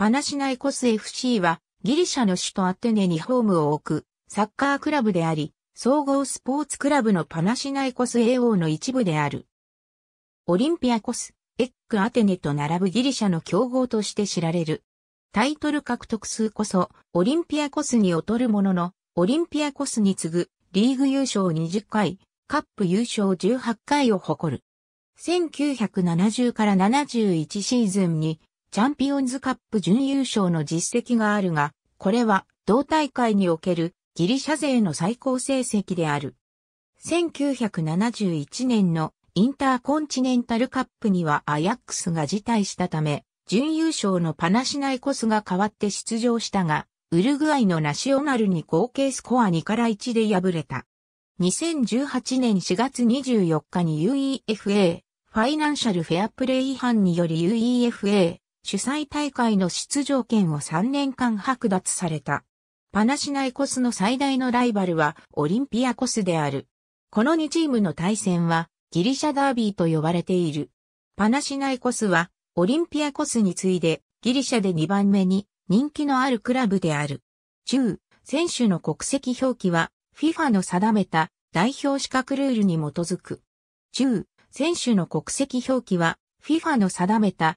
パナシナイコス FC はギリシャの首都アテネにホームを置くサッカークラブであり、総合スポーツクラブのパナシナイコス AO の一部である。オリンピアコス、エックアテネと並ぶギリシャの競合として知られる。タイトル獲得数こそ、オリンピアコスに劣るものの、オリンピアコスに次ぐ、リーグ優勝20回、カップ優勝18回を誇る。1970から71シーズンにチャンピオンズカップ準優勝の実績があるが、これは同大会におけるギリシャ勢の最高成績である。1971年のインターコンチネンタルカップにはアヤックスが辞退したため、準優勝のパナシナイコスが代わって出場したが、ウルグアイのナショナルに合計スコア2から1で敗れた。2018年4月24日に UEFA ファイナンシャルフェアプレイ違反により UEFA 主催大会の出場権を3年間剥奪された。パナシナイコスの最大のライバルはオリンピアコスである。この2チームの対戦はギリシャダービーと呼ばれている。パナシナイコスはオリンピアコスに次いでギリシャで2番目に人気のあるクラブである。中、選手の国籍表記は FIFA の定めた代表資格ルールに基づく。中、選手の国籍表記は FIFA の定めた